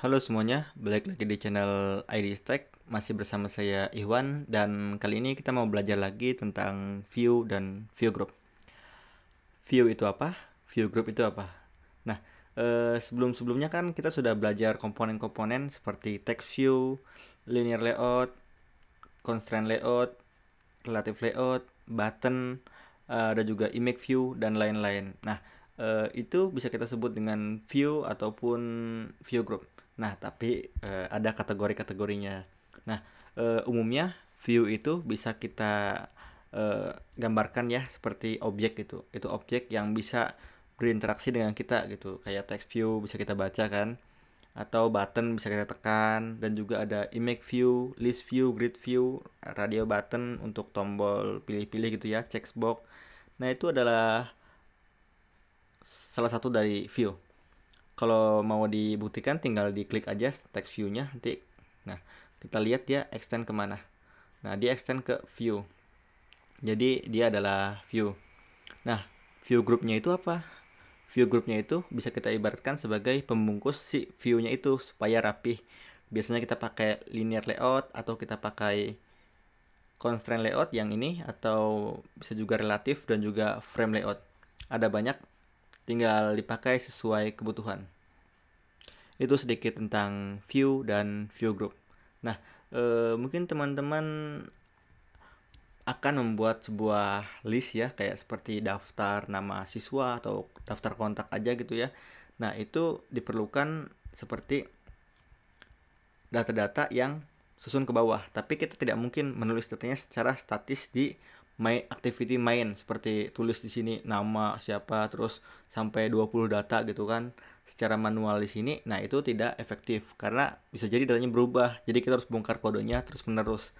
Halo semuanya, balik lagi di channel ID Stack. Masih bersama saya Iwan dan kali ini kita mau belajar lagi tentang view dan view group. View itu apa? View group itu apa? Nah, eh, sebelum-sebelumnya kan kita sudah belajar komponen-komponen seperti text view, linear layout, constraint layout, relative layout, button, eh, ada juga image view dan lain-lain. Nah, eh, itu bisa kita sebut dengan view ataupun view group. Nah, tapi uh, ada kategori-kategorinya. Nah, uh, umumnya view itu bisa kita uh, gambarkan ya seperti objek gitu. Itu objek yang bisa berinteraksi dengan kita gitu. Kayak text view bisa kita baca kan atau button bisa kita tekan dan juga ada image view, list view, grid view, radio button untuk tombol pilih-pilih gitu ya, checkbox. Nah, itu adalah salah satu dari view kalau mau dibuktikan tinggal diklik aja text view-nya nanti nah kita lihat dia extend kemana nah dia extend ke view jadi dia adalah view nah view group-nya itu apa view group-nya itu bisa kita ibaratkan sebagai pembungkus si view-nya itu supaya rapih biasanya kita pakai linear layout atau kita pakai constraint layout yang ini atau bisa juga relatif dan juga frame layout ada banyak tinggal dipakai sesuai kebutuhan. Itu sedikit tentang view dan view group. Nah, e, mungkin teman-teman akan membuat sebuah list ya, kayak seperti daftar nama siswa atau daftar kontak aja gitu ya. Nah, itu diperlukan seperti data-data yang susun ke bawah, tapi kita tidak mungkin menulis datanya secara statis di main activity main seperti tulis di sini nama siapa terus sampai 20 data gitu kan secara manual di sini nah itu tidak efektif karena bisa jadi datanya berubah jadi kita harus bongkar kodenya terus menerus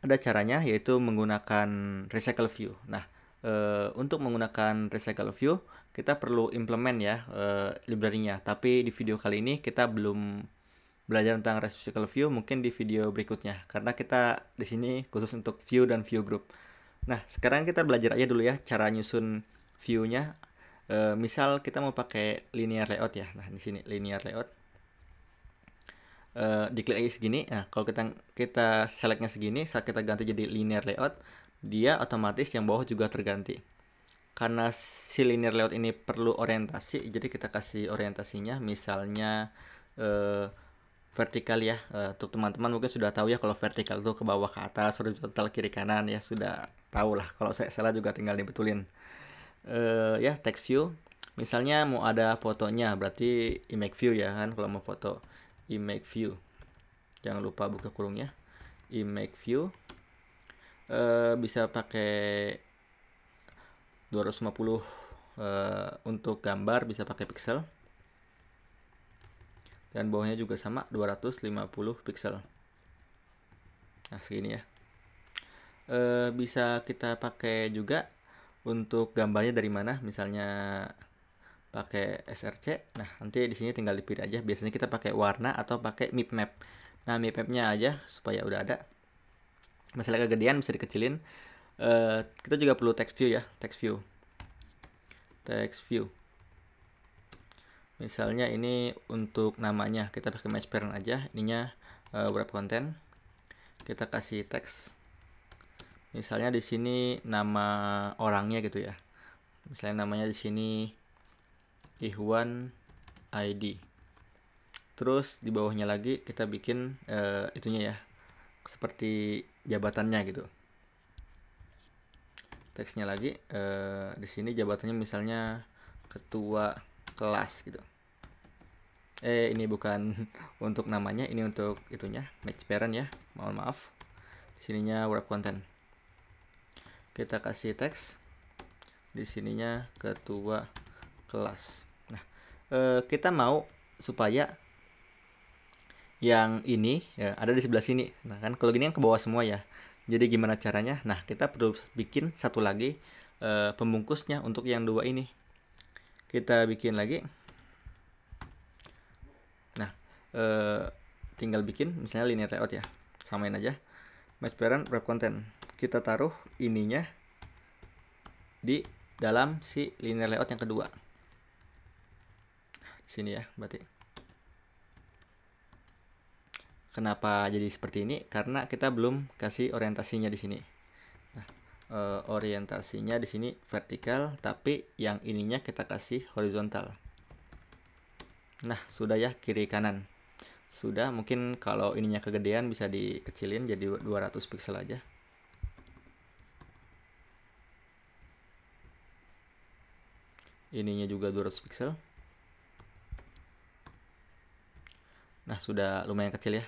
ada caranya yaitu menggunakan recycle view nah e, untuk menggunakan recycle view kita perlu implement ya e, eh, library tapi di video kali ini kita belum belajar tentang reciprocal view mungkin di video berikutnya karena kita di sini khusus untuk view dan view group. Nah, sekarang kita belajar aja dulu ya cara nyusun view-nya. E, misal kita mau pakai linear layout ya. Nah, di sini linear layout. E, diklik aja segini. Nah, kalau kita kita selectnya segini, saat kita ganti jadi linear layout, dia otomatis yang bawah juga terganti. Karena si linear layout ini perlu orientasi, jadi kita kasih orientasinya misalnya eh vertikal ya eh, untuk teman-teman mungkin sudah tahu ya kalau vertikal itu ke bawah ke atas horizontal kiri kanan ya sudah tahu lah kalau saya salah juga tinggal dibetulin uh, ya text view misalnya mau ada fotonya berarti image view ya kan kalau mau foto image view jangan lupa buka kurungnya image view uh, bisa pakai 250 uh, untuk gambar bisa pakai pixel dan bawahnya juga sama 250 pixel nah segini ya e, bisa kita pakai juga untuk gambarnya dari mana misalnya pakai SRC nah nanti di sini tinggal dipilih aja biasanya kita pakai warna atau pakai mip-map. nah mip-mapnya aja supaya udah ada misalnya kegedean bisa dikecilin e, kita juga perlu text view ya text view text view misalnya ini untuk namanya kita pakai match parent aja ininya uh, eh, web content kita kasih teks misalnya di sini nama orangnya gitu ya misalnya namanya di sini Ihwan ID terus di bawahnya lagi kita bikin uh, itunya ya seperti jabatannya gitu teksnya lagi uh, di sini jabatannya misalnya ketua kelas gitu eh ini bukan untuk namanya ini untuk itunya match parent ya mohon maaf sininya Web content kita kasih teks di sininya ketua kelas nah eh, kita mau supaya yang ini ya, ada di sebelah sini nah kan kalau gini yang ke bawah semua ya jadi gimana caranya nah kita perlu bikin satu lagi eh, pembungkusnya untuk yang dua ini kita bikin lagi nah eh, tinggal bikin misalnya linear layout ya samain aja match parent wrap content kita taruh ininya di dalam si linear layout yang kedua sini ya berarti kenapa jadi seperti ini karena kita belum kasih orientasinya di sini uh, orientasinya di sini vertikal tapi yang ininya kita kasih horizontal nah sudah ya kiri kanan sudah mungkin kalau ininya kegedean bisa dikecilin jadi 200 pixel aja ininya juga 200 pixel nah sudah lumayan kecil ya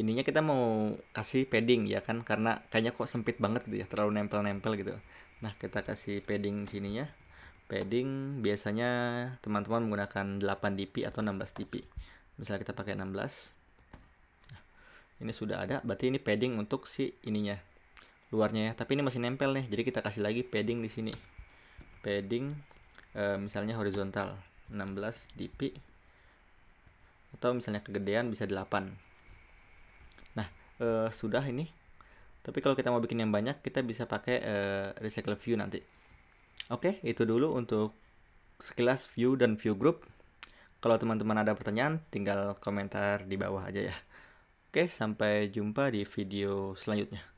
ininya kita mau kasih padding ya kan karena kayaknya kok sempit banget gitu ya terlalu nempel-nempel gitu nah kita kasih padding sininya padding biasanya teman-teman menggunakan 8 dp atau 16 dp misalnya kita pakai 16 nah, ini sudah ada berarti ini padding untuk si ininya luarnya ya tapi ini masih nempel nih jadi kita kasih lagi padding di sini padding e, misalnya horizontal 16 dp atau misalnya kegedean bisa 8 uh, sudah ini tapi kalau kita mau bikin yang banyak kita bisa pakai uh, recycle view nanti oke okay, itu dulu untuk sekilas view dan view group kalau teman-teman ada pertanyaan tinggal komentar di bawah aja ya oke okay, sampai jumpa di video selanjutnya